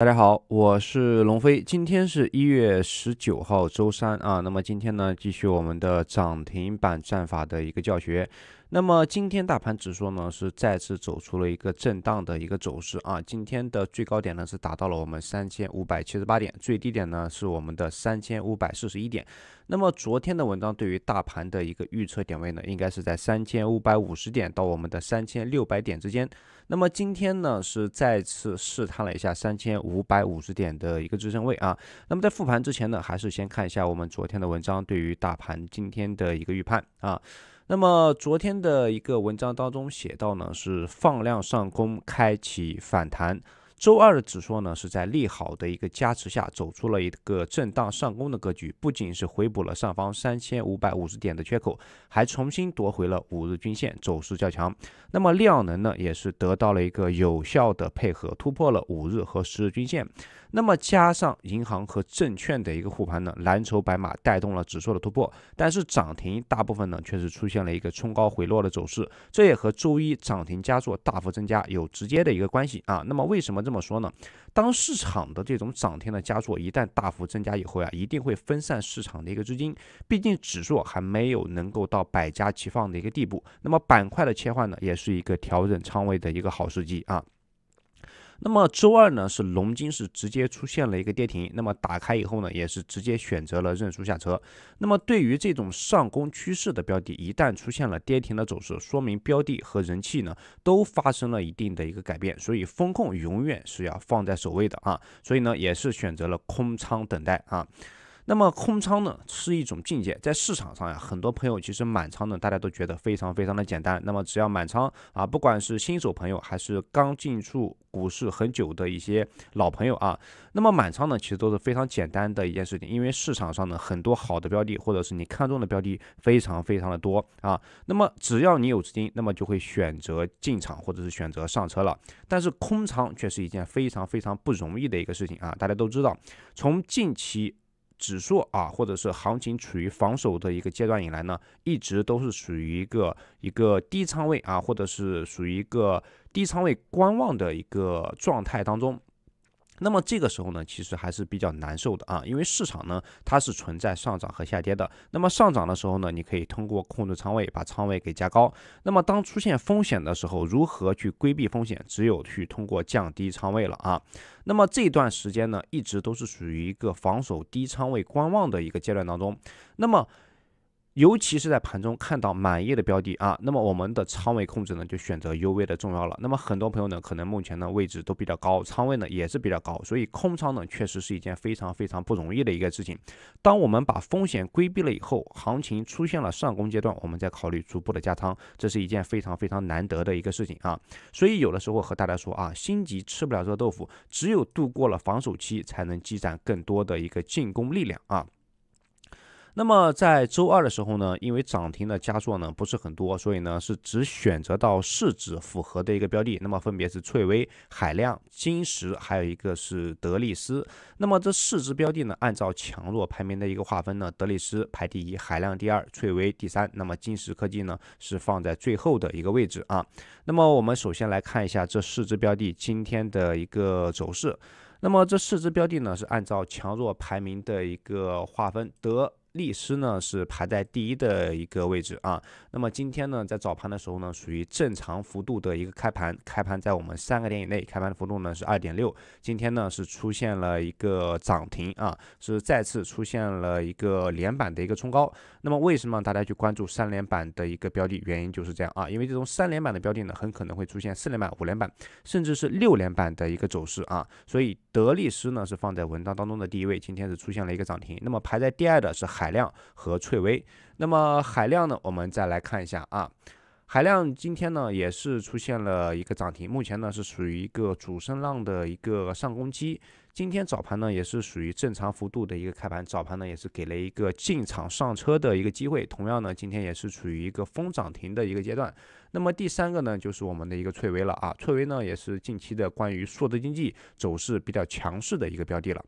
大家好，我是龙飞，今天是一月十九号周三啊。那么今天呢，继续我们的涨停板战法的一个教学。那么今天大盘指数呢，是再次走出了一个震荡的一个走势啊。今天的最高点呢，是达到了我们三千五百七十八点，最低点呢是我们的三千五百四十一点。那么昨天的文章对于大盘的一个预测点位呢，应该是在三千五百五十点到我们的三千六百点之间。那么今天呢，是再次试探了一下三千五百五十点的一个支撑位啊。那么在复盘之前呢，还是先看一下我们昨天的文章对于大盘今天的一个预判啊。那么昨天的一个文章当中写到呢，是放量上攻，开启反弹。周二的指数呢是在利好的一个加持下走出了一个震荡上攻的格局，不仅是回补了上方三千五百五十点的缺口，还重新夺回了五日均线，走势较强。那么量能呢也是得到了一个有效的配合，突破了五日和十日均线。那么加上银行和证券的一个护盘呢，蓝筹白马带动了指数的突破，但是涨停大部分呢却是出现了一个冲高回落的走势，这也和周一涨停加速大幅增加有直接的一个关系啊。那么为什么？这么说呢，当市场的这种涨停的加速一旦大幅增加以后呀，一定会分散市场的一个资金，毕竟指数还没有能够到百家齐放的一个地步，那么板块的切换呢，也是一个调整仓位的一个好时机啊。那么周二呢，是龙金是直接出现了一个跌停，那么打开以后呢，也是直接选择了认输下车。那么对于这种上攻趋势的标的，一旦出现了跌停的走势，说明标的和人气呢都发生了一定的一个改变，所以风控永远是要放在首位的啊。所以呢，也是选择了空仓等待啊。那么空仓呢是一种境界，在市场上呀，很多朋友其实满仓呢，大家都觉得非常非常的简单。那么只要满仓啊，不管是新手朋友还是刚进入股市很久的一些老朋友啊，那么满仓呢其实都是非常简单的一件事情，因为市场上呢很多好的标的或者是你看中的标的非常非常的多啊。那么只要你有资金，那么就会选择进场或者是选择上车了。但是空仓却是一件非常非常不容易的一个事情啊！大家都知道，从近期。指数啊，或者是行情处于防守的一个阶段以来呢，一直都是属于一个一个低仓位啊，或者是属于一个低仓位观望的一个状态当中。那么这个时候呢，其实还是比较难受的啊，因为市场呢，它是存在上涨和下跌的。那么上涨的时候呢，你可以通过控制仓位，把仓位给加高。那么当出现风险的时候，如何去规避风险？只有去通过降低仓位了啊。那么这段时间呢，一直都是属于一个防守低仓位、观望的一个阶段当中。那么尤其是在盘中看到满意的标的啊，那么我们的仓位控制呢就选择尤为的重要了。那么很多朋友呢可能目前呢位置都比较高，仓位呢也是比较高，所以空仓呢确实是一件非常非常不容易的一个事情。当我们把风险规避了以后，行情出现了上攻阶段，我们再考虑逐步的加仓，这是一件非常非常难得的一个事情啊。所以有的时候和大家说啊，心急吃不了热豆腐，只有度过了防守期，才能积攒更多的一个进攻力量啊。那么在周二的时候呢，因为涨停的佳作呢不是很多，所以呢是只选择到市值符合的一个标的。那么分别是翠微、海量、金石，还有一个是德力斯。那么这四只标的呢，按照强弱排名的一个划分呢，德力斯排第一，海量第二，翠微第三。那么金石科技呢是放在最后的一个位置啊。那么我们首先来看一下这四只标的今天的一个走势。那么这四只标的呢是按照强弱排名的一个划分，德。利斯呢是排在第一的一个位置啊，那么今天呢在早盘的时候呢属于正常幅度的一个开盘，开盘在我们三个点以内，开盘的幅度呢是二点六，今天呢是出现了一个涨停啊，是再次出现了一个连板的一个冲高，那么为什么大家去关注三连板的一个标的？原因就是这样啊，因为这种三连板的标的呢很可能会出现四连板、五连板，甚至是六连板的一个走势啊，所以德力斯呢是放在文章当中的第一位，今天是出现了一个涨停，那么排在第二的是。海量和翠微，那么海量呢？我们再来看一下啊，海量今天呢也是出现了一个涨停，目前呢是属于一个主升浪的一个上攻期。今天早盘呢也是属于正常幅度的一个开盘，早盘呢也是给了一个进场上车的一个机会。同样呢，今天也是处于一个封涨停的一个阶段。那么第三个呢就是我们的一个翠微了啊，翠微呢也是近期的关于数字经济走势比较强势的一个标的了。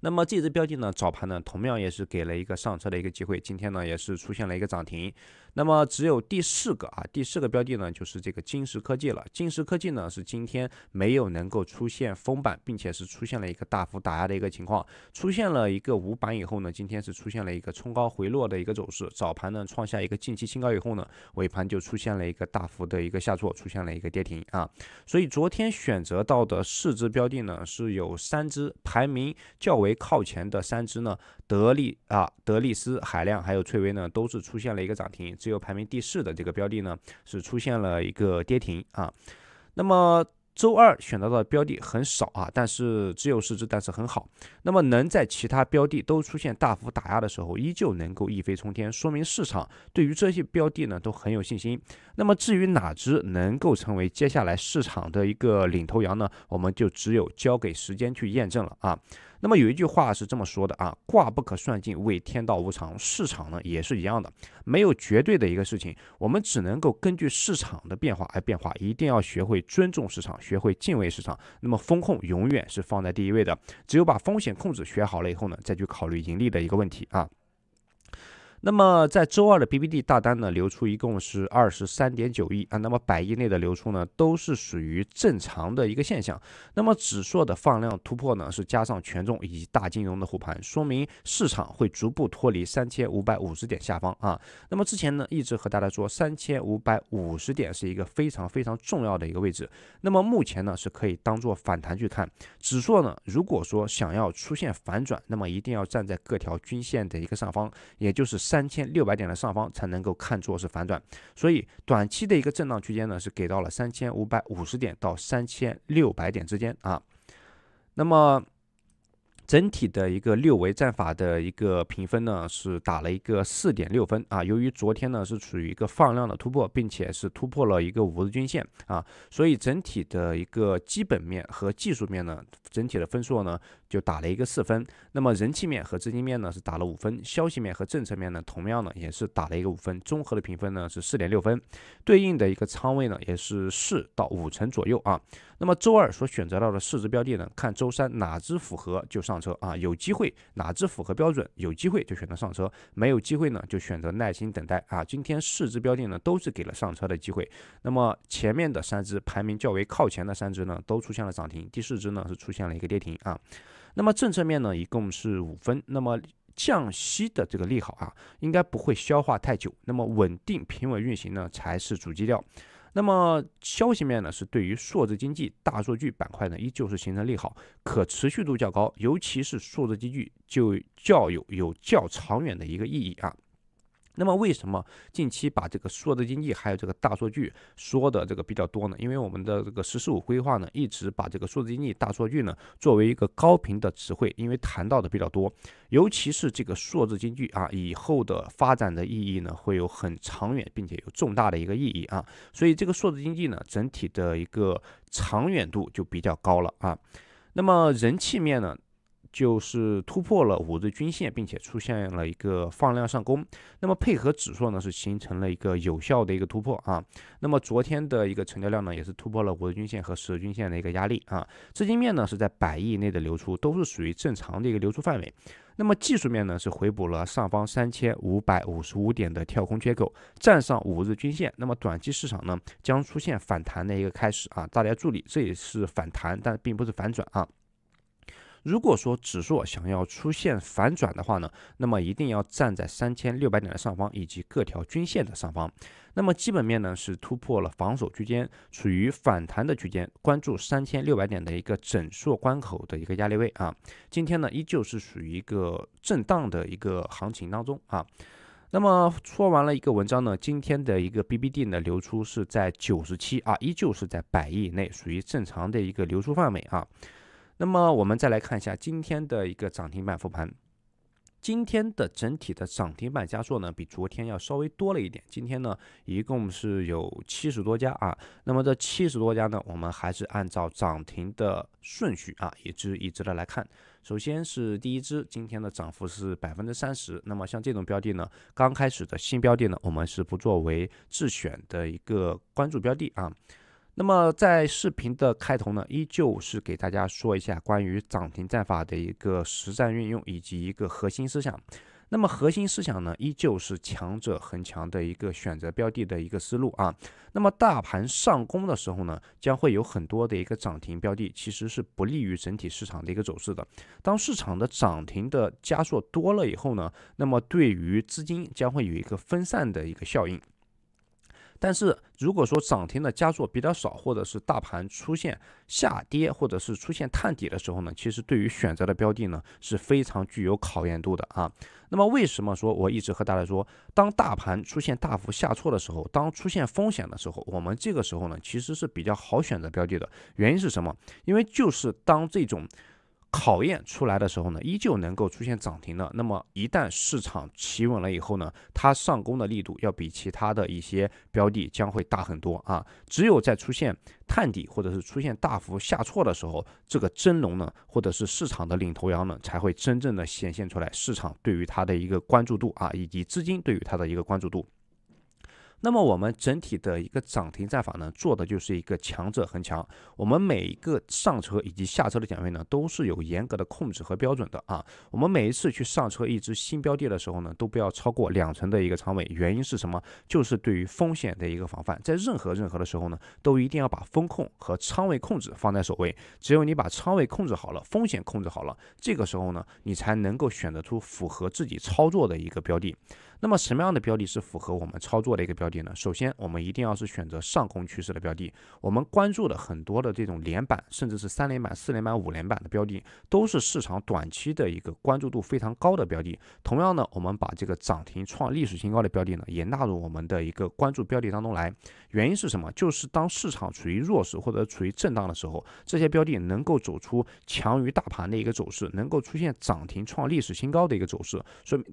那么这只标的呢，早盘呢，同样也是给了一个上车的一个机会。今天呢，也是出现了一个涨停。那么只有第四个啊，第四个标的呢就是这个金石科技了。金石科技呢是今天没有能够出现封板，并且是出现了一个大幅打压的一个情况，出现了一个五板以后呢，今天是出现了一个冲高回落的一个走势。早盘呢创下一个近期新高以后呢，尾盘就出现了一个大幅的一个下挫，出现了一个跌停啊。所以昨天选择到的四只标的呢是有三只排名较为靠前的三只呢，德力啊、德力斯、海亮还有翠微呢都是出现了一个涨停。只有排名第四的这个标的呢，是出现了一个跌停啊。那么周二选择的标的很少啊，但是只有四只，但是很好。那么能在其他标的都出现大幅打压的时候，依旧能够一飞冲天，说明市场对于这些标的呢都很有信心。那么至于哪只能够成为接下来市场的一个领头羊呢？我们就只有交给时间去验证了啊。那么有一句话是这么说的啊，卦不可算尽，为天道无常。市场呢也是一样的，没有绝对的一个事情，我们只能够根据市场的变化而变化，一定要学会尊重市场，学会敬畏市场。那么风控永远是放在第一位的，只有把风险控制学好了以后呢，再去考虑盈利的一个问题啊。那么在周二的 BBD 大单呢流出一共是二十三点九亿啊，那么百亿内的流出呢都是属于正常的一个现象。那么指数的放量突破呢是加上权重以及大金融的护盘，说明市场会逐步脱离三千五百五十点下方啊。那么之前呢一直和大家说三千五百五十点是一个非常非常重要的一个位置，那么目前呢是可以当做反弹去看。指数呢如果说想要出现反转，那么一定要站在各条均线的一个上方，也就是。三千六百点的上方才能够看作是反转，所以短期的一个震荡区间呢是给到了三千五百五十点到三千六百点之间啊。那么整体的一个六维战法的一个评分呢是打了一个四点六分啊。由于昨天呢是处于一个放量的突破，并且是突破了一个五日均线啊，所以整体的一个基本面和技术面呢。整体的分数呢，就打了一个四分。那么人气面和资金面呢是打了五分，消息面和政策面呢同样呢也是打了一个五分。综合的评分呢是四点六分，对应的一个仓位呢也是四到五成左右啊。那么周二所选择到的四只标的呢，看周三哪只符合就上车啊。有机会哪只符合标准，有机会就选择上车，没有机会呢就选择耐心等待啊。今天四只标的呢都是给了上车的机会。那么前面的三只排名较为靠前的三只呢都出现了涨停，第四只呢是出现。一个跌停啊，那么政策面呢，一共是五分，那么降息的这个利好啊，应该不会消化太久，那么稳定平稳运行呢才是主基调。那么消息面呢，是对于数字经济、大数据板块呢，依旧是形成利好，可持续度较高，尤其是数字经济就较有有较长远的一个意义啊。那么为什么近期把这个数字经济还有这个大数据说的这个比较多呢？因为我们的这个“十四五”规划呢，一直把这个数字经济、大数据呢作为一个高频的词汇，因为谈到的比较多。尤其是这个数字经济啊，以后的发展的意义呢，会有很长远，并且有重大的一个意义啊。所以这个数字经济呢，整体的一个长远度就比较高了啊。那么人气面呢？就是突破了五日均线，并且出现了一个放量上攻，那么配合指数呢，是形成了一个有效的一个突破啊。那么昨天的一个成交量呢，也是突破了五日均线和十日均线的一个压力啊。资金面呢是在百亿内的流出，都是属于正常的一个流出范围。那么技术面呢是回补了上方三千五百五十五点的跳空缺口，站上五日均线，那么短期市场呢将出现反弹的一个开始啊。大家注意，这也是反弹，但并不是反转啊。如果说指数想要出现反转的话呢，那么一定要站在三千六百点的上方以及各条均线的上方。那么基本面呢是突破了防守区间，处于反弹的区间，关注三千六百点的一个整数关口的一个压力位啊。今天呢依旧是属于一个震荡的一个行情当中啊。那么说完了一个文章呢，今天的一个 BBD 呢流出是在九十七啊，依旧是在百亿以内，属于正常的一个流出范围啊。那么我们再来看一下今天的一个涨停板复盘。今天的整体的涨停板加速呢，比昨天要稍微多了一点。今天呢，一共是有七十多家啊。那么这七十多家呢，我们还是按照涨停的顺序啊，一只一只的来看。首先是第一只，今天的涨幅是百分之三十。那么像这种标的呢，刚开始的新标的呢，我们是不作为自选的一个关注标的啊。那么在视频的开头呢，依旧是给大家说一下关于涨停战法的一个实战运用以及一个核心思想。那么核心思想呢，依旧是强者恒强的一个选择标的的一个思路啊。那么大盘上攻的时候呢，将会有很多的一个涨停标的，其实是不利于整体市场的一个走势的。当市场的涨停的加速多了以后呢，那么对于资金将会有一个分散的一个效应。但是如果说涨停的家数比较少，或者是大盘出现下跌，或者是出现探底的时候呢，其实对于选择的标的呢是非常具有考验度的啊。那么为什么说我一直和大家说，当大盘出现大幅下挫的时候，当出现风险的时候，我们这个时候呢其实是比较好选择标的的原因是什么？因为就是当这种。考验出来的时候呢，依旧能够出现涨停的。那么一旦市场企稳了以后呢，它上攻的力度要比其他的一些标的将会大很多啊。只有在出现探底或者是出现大幅下挫的时候，这个真龙呢，或者是市场的领头羊呢，才会真正的显现出来，市场对于它的一个关注度啊，以及资金对于它的一个关注度。那么我们整体的一个涨停战法呢，做的就是一个强者恒强。我们每一个上车以及下车的点位呢，都是有严格的控制和标准的啊。我们每一次去上车一只新标的的时候呢，都不要超过两成的一个仓位。原因是什么？就是对于风险的一个防范。在任何任何的时候呢，都一定要把风控和仓位控制放在首位。只有你把仓位控制好了，风险控制好了，这个时候呢，你才能够选择出符合自己操作的一个标的。那么什么样的标的是符合我们操作的一个标？标的呢？首先，我们一定要是选择上攻趋势的标的。我们关注的很多的这种连板，甚至是三连板、四连板、五连板的标的，都是市场短期的一个关注度非常高的标的。同样呢，我们把这个涨停创历史新高的标的呢，也纳入我们的一个关注标的当中来。原因是什么？就是当市场处于弱势或者处于震荡的时候，这些标的能够走出强于大盘的一个走势，能够出现涨停创历史新高的一个走势，说明。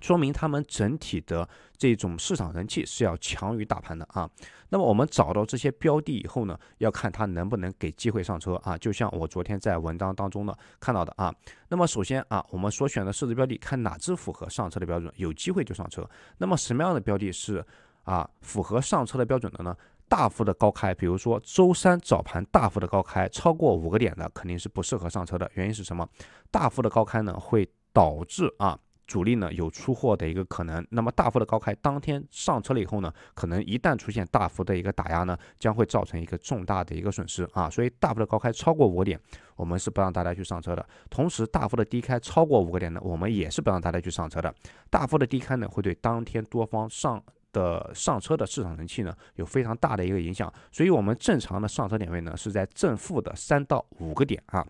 说明他们整体的这种市场人气是要强于大盘的啊。那么我们找到这些标的以后呢，要看它能不能给机会上车啊。就像我昨天在文章当中呢看到的啊。那么首先啊，我们所选的市值标的，看哪只符合上车的标准，有机会就上车。那么什么样的标的是啊符合上车的标准的呢？大幅的高开，比如说周三早盘大幅的高开超过五个点的，肯定是不适合上车的。原因是什么？大幅的高开呢会导致啊。主力呢有出货的一个可能，那么大幅的高开，当天上车了以后呢，可能一旦出现大幅的一个打压呢，将会造成一个重大的一个损失啊，所以大幅的高开超过五点，我们是不让大家去上车的；同时，大幅的低开超过五个点呢，我们也是不让大家去上车的。大幅的低开呢，会对当天多方上的上车的市场人气呢，有非常大的一个影响，所以我们正常的上车点位呢，是在正负的三到五个点啊。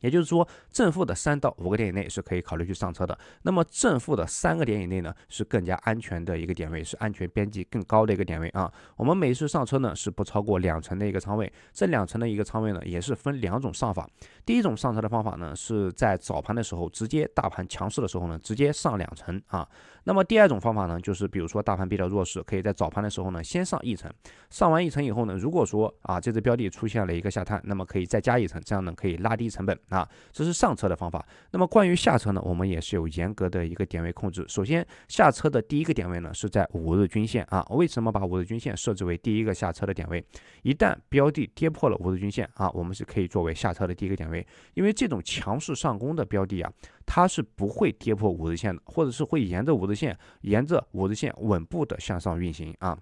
也就是说，正负的三到五个点以内是可以考虑去上车的。那么正负的三个点以内呢，是更加安全的一个点位，是安全边际更高的一个点位啊。我们每次上车呢，是不超过两层的一个仓位。这两层的一个仓位呢，也是分两种上法。第一种上车的方法呢，是在早盘的时候，直接大盘强势的时候呢，直接上两层啊。那么第二种方法呢，就是比如说大盘比较弱势，可以在早盘的时候呢，先上一层。上完一层以后呢，如果说啊这只标的出现了一个下探，那么可以再加一层，这样呢可以拉低成本。啊，这是上车的方法。那么关于下车呢，我们也是有严格的一个点位控制。首先下车的第一个点位呢是在五日均线啊。为什么把五日均线设置为第一个下车的点位？一旦标的跌破了五日均线啊，我们是可以作为下车的第一个点位。因为这种强势上攻的标的啊，它是不会跌破五日线的，或者是会沿着五日线，沿着五日线稳步的向上运行啊。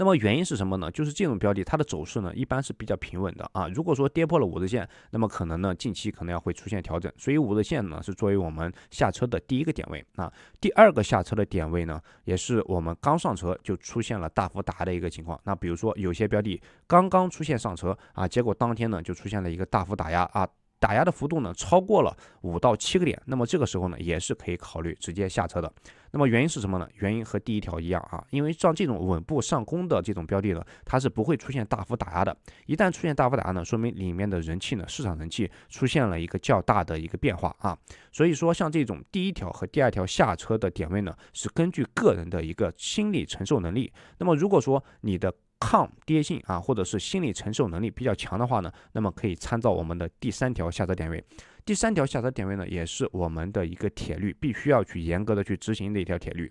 那么原因是什么呢？就是这种标的它的走势呢，一般是比较平稳的啊。如果说跌破了五日线，那么可能呢，近期可能要会出现调整。所以五日线呢，是作为我们下车的第一个点位啊。第二个下车的点位呢，也是我们刚上车就出现了大幅打的一个情况。那比如说有些标的刚刚出现上车啊，结果当天呢就出现了一个大幅打压啊。打压的幅度呢，超过了五到七个点，那么这个时候呢，也是可以考虑直接下车的。那么原因是什么呢？原因和第一条一样啊，因为像这种稳步上攻的这种标的呢，它是不会出现大幅打压的。一旦出现大幅打压呢，说明里面的人气呢，市场人气出现了一个较大的一个变化啊。所以说，像这种第一条和第二条下车的点位呢，是根据个人的一个心理承受能力。那么如果说你的抗跌性啊，或者是心理承受能力比较强的话呢，那么可以参照我们的第三条下车点位。第三条下车点位呢，也是我们的一个铁律，必须要去严格的去执行的一条铁律。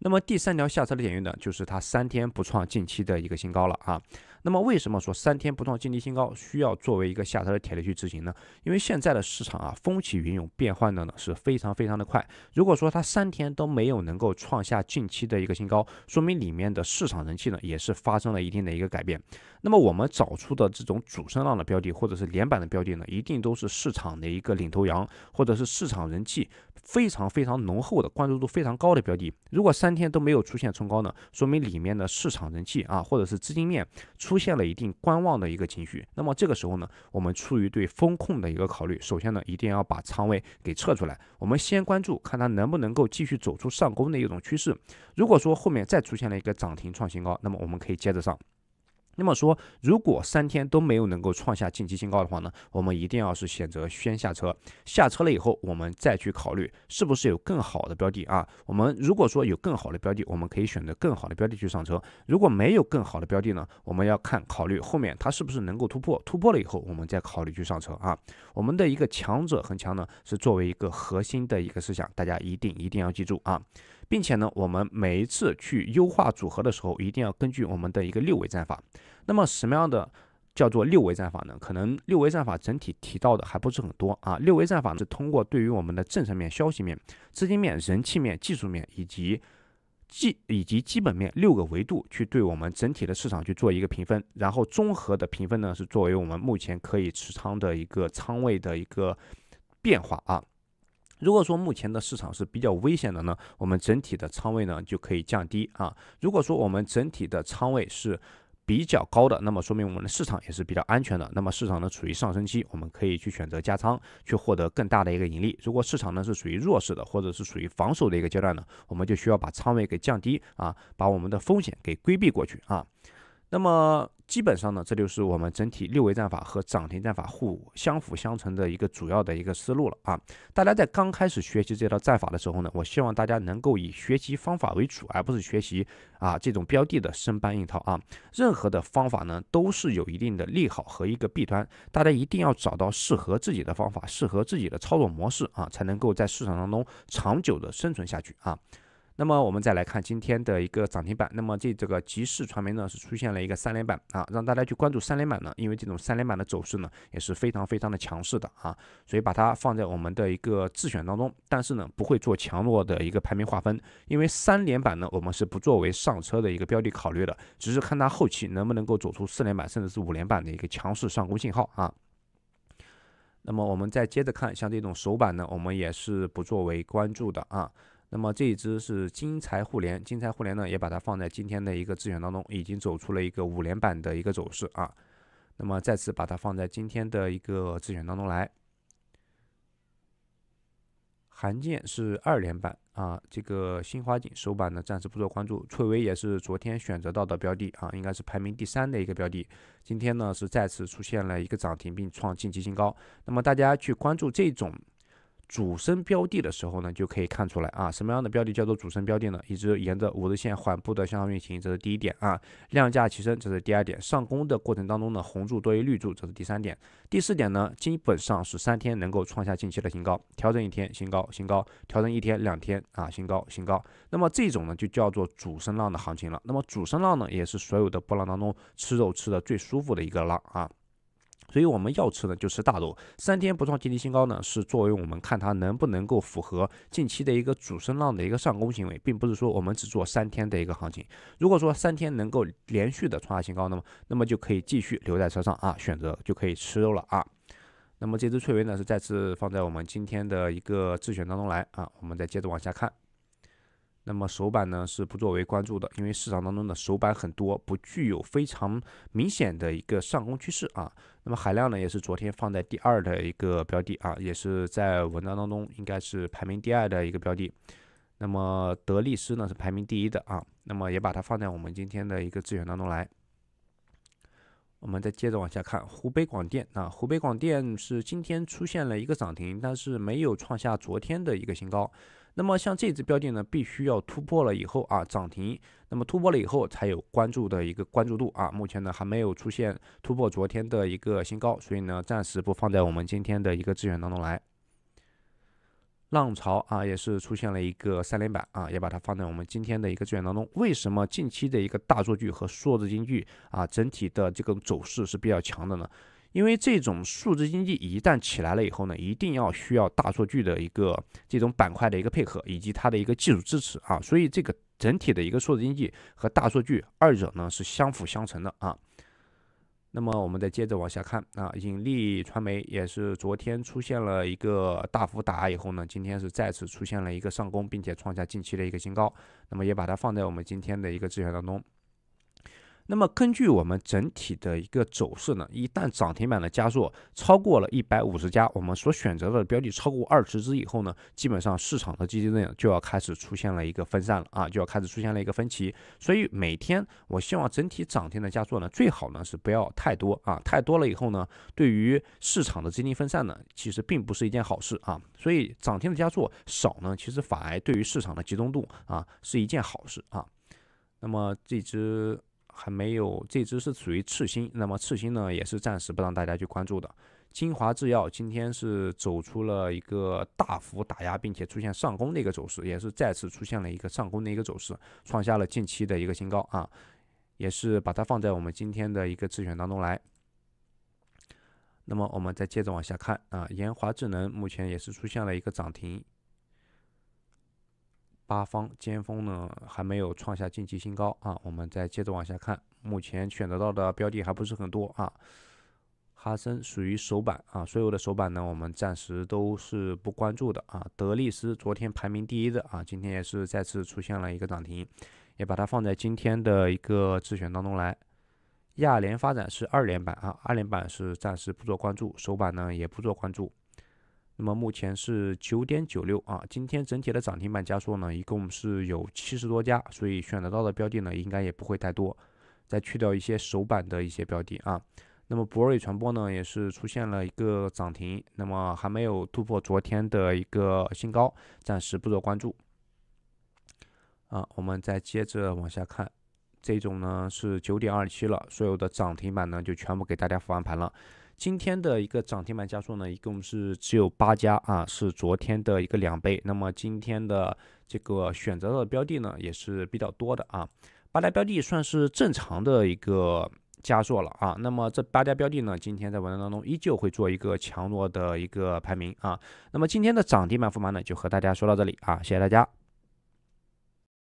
那么第三条下车的点位呢，就是它三天不创近期的一个新高了啊。那么为什么说三天不创近期新高需要作为一个下车的铁律去执行呢？因为现在的市场啊，风起云涌，变换的呢是非常非常的快。如果说它三天都没有能够创下近期的一个新高，说明里面的市场人气呢也是发生了一定的一个改变。那么我们找出的这种主升浪的标的或者是连板的标的呢，一定都是市场的一个领头羊，或者是市场人气。非常非常浓厚的关注度非常高的标的，如果三天都没有出现冲高呢，说明里面的市场人气啊，或者是资金面出现了一定观望的一个情绪。那么这个时候呢，我们出于对风控的一个考虑，首先呢，一定要把仓位给撤出来。我们先关注看它能不能够继续走出上攻的一种趋势。如果说后面再出现了一个涨停创新高，那么我们可以接着上。那么说，如果三天都没有能够创下近期新高的话呢，我们一定要是选择先下车。下车了以后，我们再去考虑是不是有更好的标的啊。我们如果说有更好的标的，我们可以选择更好的标的去上车。如果没有更好的标的呢，我们要看考虑后面它是不是能够突破，突破了以后，我们再考虑去上车啊。我们的一个强者很强呢，是作为一个核心的一个思想，大家一定一定要记住啊。并且呢，我们每一次去优化组合的时候，一定要根据我们的一个六维战法。那么什么样的叫做六维战法呢？可能六维战法整体提到的还不是很多啊。六维战法是通过对于我们的政策面、消息面、资金面、人气面、技术面以及基以及基本面六个维度去对我们整体的市场去做一个评分，然后综合的评分呢是作为我们目前可以持仓的一个仓位的一个变化啊。如果说目前的市场是比较危险的呢，我们整体的仓位呢就可以降低啊。如果说我们整体的仓位是比较高的，那么说明我们的市场也是比较安全的。那么市场呢处于上升期，我们可以去选择加仓，去获得更大的一个盈利。如果市场呢是属于弱势的，或者是属于防守的一个阶段呢，我们就需要把仓位给降低啊，把我们的风险给规避过去啊。那么。基本上呢，这就是我们整体六维战法和涨停战法互相辅相成的一个主要的一个思路了啊。大家在刚开始学习这套战法的时候呢，我希望大家能够以学习方法为主，而不是学习啊这种标的的生搬硬套啊。任何的方法呢，都是有一定的利好和一个弊端，大家一定要找到适合自己的方法，适合自己的操作模式啊，才能够在市场当中长久的生存下去啊。那么我们再来看今天的一个涨停板，那么这这个吉视传媒呢是出现了一个三连板啊，让大家去关注三连板呢，因为这种三连板的走势呢也是非常非常的强势的啊，所以把它放在我们的一个自选当中，但是呢不会做强弱的一个排名划分，因为三连板呢我们是不作为上车的一个标的考虑的，只是看它后期能不能够走出四连板甚至是五连板的一个强势上攻信号啊。那么我们再接着看，像这种首板呢我们也是不作为关注的啊。那么这一只是金财互联，金财互联呢也把它放在今天的一个自选当中，已经走出了一个五连板的一个走势啊。那么再次把它放在今天的一个自选当中来。韩建是二连板啊，这个新华锦首板呢暂时不做关注。翠微也是昨天选择到的标的啊，应该是排名第三的一个标的。今天呢是再次出现了一个涨停，并创近期新高。那么大家去关注这种。主升标的的时候呢，就可以看出来啊，什么样的标的叫做主升标的呢？一直沿着五日线缓步的向上运行，这是第一点啊。量价齐升，这是第二点。上攻的过程当中呢，红柱多于绿柱，这是第三点。第四点呢，基本上是三天能够创下近期的新高，调整一天新高，新高，调整一天两天啊新高，新高。那么这种呢，就叫做主升浪的行情了。那么主升浪呢，也是所有的波浪当中吃肉吃的最舒服的一个浪啊。所以我们要吃呢，就吃大豆。三天不创近期新高呢，是作为我们看它能不能够符合近期的一个主升浪的一个上攻行为，并不是说我们只做三天的一个行情。如果说三天能够连续的创下新高，那么那么就可以继续留在车上啊，选择就可以吃肉了啊。那么这只翠微呢，是再次放在我们今天的一个自选当中来啊，我们再接着往下看。那么首板呢是不作为关注的，因为市场当中的首板很多，不具有非常明显的一个上攻趋势啊。那么海量呢也是昨天放在第二的一个标的啊，也是在文章当中应该是排名第二的一个标的。那么德力斯呢是排名第一的啊，那么也把它放在我们今天的一个资源当中来。我们再接着往下看，湖北广电啊，湖北广电是今天出现了一个涨停，但是没有创下昨天的一个新高。那么像这只标的呢，必须要突破了以后啊，涨停，那么突破了以后才有关注的一个关注度啊。目前呢还没有出现突破昨天的一个新高，所以呢暂时不放在我们今天的一个资源当中来。浪潮啊也是出现了一个三连板啊，也把它放在我们今天的一个资源当中。为什么近期的一个大数据和数字经济啊整体的这个走势是比较强的呢？因为这种数字经济一旦起来了以后呢，一定要需要大数据的一个这种板块的一个配合，以及它的一个技术支持啊，所以这个整体的一个数字经济和大数据二者呢是相辅相成的啊。那么我们再接着往下看啊，引力传媒也是昨天出现了一个大幅打压以后呢，今天是再次出现了一个上攻，并且创下近期的一个新高，那么也把它放在我们今天的一个资源当中。那么根据我们整体的一个走势呢，一旦涨停板的加速超过了一百五十家，我们所选择的标的超过二十只以后呢，基本上市场的基金量就要开始出现了一个分散了啊，就要开始出现了一个分歧。所以每天我希望整体涨停的加速呢，最好呢是不要太多啊，太多了以后呢，对于市场的资金分散呢，其实并不是一件好事啊。所以涨停的加速少呢，其实反而对于市场的集中度啊是一件好事啊。那么这只。还没有，这只是属于次新，那么次新呢，也是暂时不让大家去关注的。金华制药今天是走出了一个大幅打压，并且出现上攻的一个走势，也是再次出现了一个上攻的一个走势，创下了近期的一个新高啊，也是把它放在我们今天的一个自选当中来。那么我们再接着往下看啊，研华智能目前也是出现了一个涨停。八方尖峰呢还没有创下近期新高啊，我们再接着往下看，目前选择到的标的还不是很多啊。哈森属于首板啊，所有的首板呢我们暂时都是不关注的啊。德力斯昨天排名第一的啊，今天也是再次出现了一个涨停，也把它放在今天的一个自选当中来。亚联发展是二连板啊，二连板是暂时不做关注，首板呢也不做关注。那么目前是九点九六啊，今天整体的涨停板家数呢，一共是有七十多家，所以选得到的标的呢，应该也不会太多，再去掉一些首板的一些标的啊。那么博瑞传播呢，也是出现了一个涨停，那么还没有突破昨天的一个新高，暂时不做关注啊。我们再接着往下看，这种呢是九点二七了，所有的涨停板呢就全部给大家复完盘了。今天的一个涨停板家数呢，一共是只有八家啊，是昨天的一个两倍。那么今天的这个选择的标的呢，也是比较多的啊，八家标的算是正常的一个加数了啊。那么这八家标的呢，今天在文章当中依旧会做一个强弱的一个排名啊。那么今天的涨停板复盘呢，就和大家说到这里啊，谢谢大家。